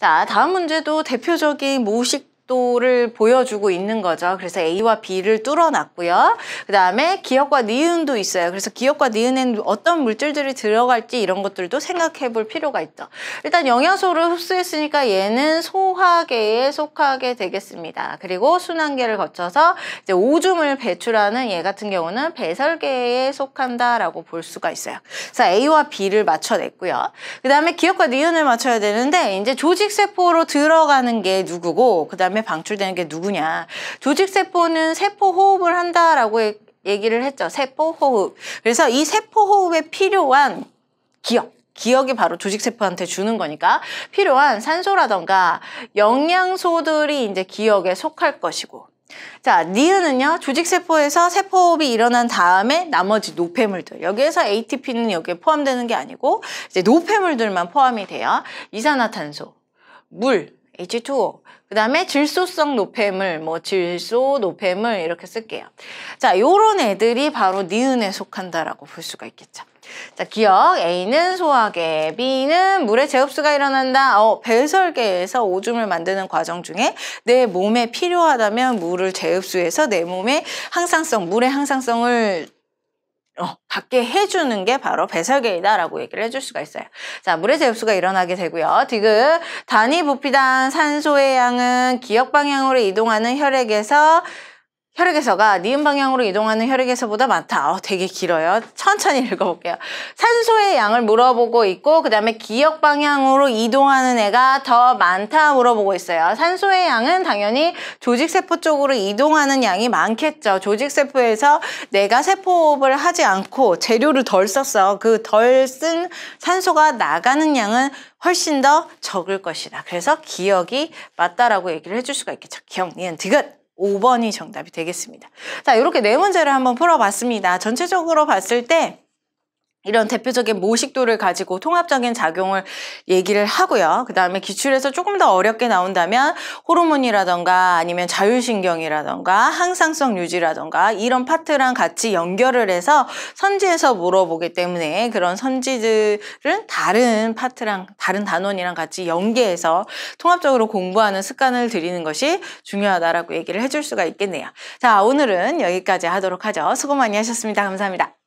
자, 다음 문제도 대표적인 모식 각도를 보여주고 있는 거죠. 그래서 A와 B를 뚫어놨고요. 그 다음에 기역과 니은도 있어요. 그래서 기역과 니은에는 어떤 물질들이 들어갈지 이런 것들도 생각해 볼 필요가 있죠. 일단 영양소를 흡수했으니까 얘는 소화계에 속하게 되겠습니다. 그리고 순환계를 거쳐서 이제 오줌을 배출하는 얘 같은 경우는 배설계에 속한다라고 볼 수가 있어요. 그래서 A와 B를 맞춰냈고요. 그 다음에 기역과 니은을 맞춰야 되는데 이제 조직세포로 들어가는 게 누구고 그 다음에 다에 방출되는 게 누구냐. 조직세포는 세포 호흡을 한다라고 얘기를 했죠. 세포 호흡. 그래서 이 세포 호흡에 필요한 기억. 기억이 바로 조직세포한테 주는 거니까 필요한 산소라던가 영양소들이 이제 기억에 속할 것이고 자, 니은은요, 조직세포에서 세포호흡이 일어난 다음에 나머지 노폐물들. 여기에서 ATP는 여기에 포함되는 게 아니고, 이제 노폐물들만 포함이 돼요. 이산화탄소, 물, H2O. 그 다음에 질소성 노폐물, 뭐 질소 노폐물 이렇게 쓸게요. 자, 요런 애들이 바로 니은에 속한다라고 볼 수가 있겠죠. 자, 기억. A는 소화계, B는 물에 제흡수가 일어난다. 어, 배설계에서 오줌을 만드는 과정 중에 내 몸에 필요하다면 물을 제흡수해서내 몸에 항상성, 물의 항상성을 어, 받게 해주는 게 바로 배설계이다라고 얘기를 해줄 수가 있어요. 자, 물의 재흡수가 일어나게 되고요. 디귿, 단위 부피당 산소의 양은 기역 방향으로 이동하는 혈액에서 혈액에서가 니은 방향으로 이동하는 혈액에서보다 많다. 어, 되게 길어요. 천천히 읽어볼게요. 산소의 양을 물어보고 있고 그 다음에 기억 방향으로 이동하는 애가 더 많다 물어보고 있어요. 산소의 양은 당연히 조직세포 쪽으로 이동하는 양이 많겠죠. 조직세포에서 내가 세포호흡을 하지 않고 재료를 덜 썼어. 그 덜 쓴 산소가 나가는 양은 훨씬 더 적을 것이다. 그래서 기억이 맞다라고 얘기를 해줄 수가 있겠죠. 기억, 니은, 디귿! 5번이 정답이 되겠습니다. 자, 이렇게 네 문제를 한번 풀어봤습니다. 전체적으로 봤을 때 이런 대표적인 모식도를 가지고 통합적인 작용을 얘기를 하고요. 그 다음에 기출에서 조금 더 어렵게 나온다면 호르몬이라던가 아니면 자율신경이라던가 항상성 유지라던가 이런 파트랑 같이 연결을 해서 선지에서 물어보기 때문에 그런 선지들은 다른 파트랑 다른 단원이랑 같이 연계해서 통합적으로 공부하는 습관을 들이는 것이 중요하다라고 얘기를 해줄 수가 있겠네요. 자 오늘은 여기까지 하도록 하죠. 수고 많이 하셨습니다. 감사합니다.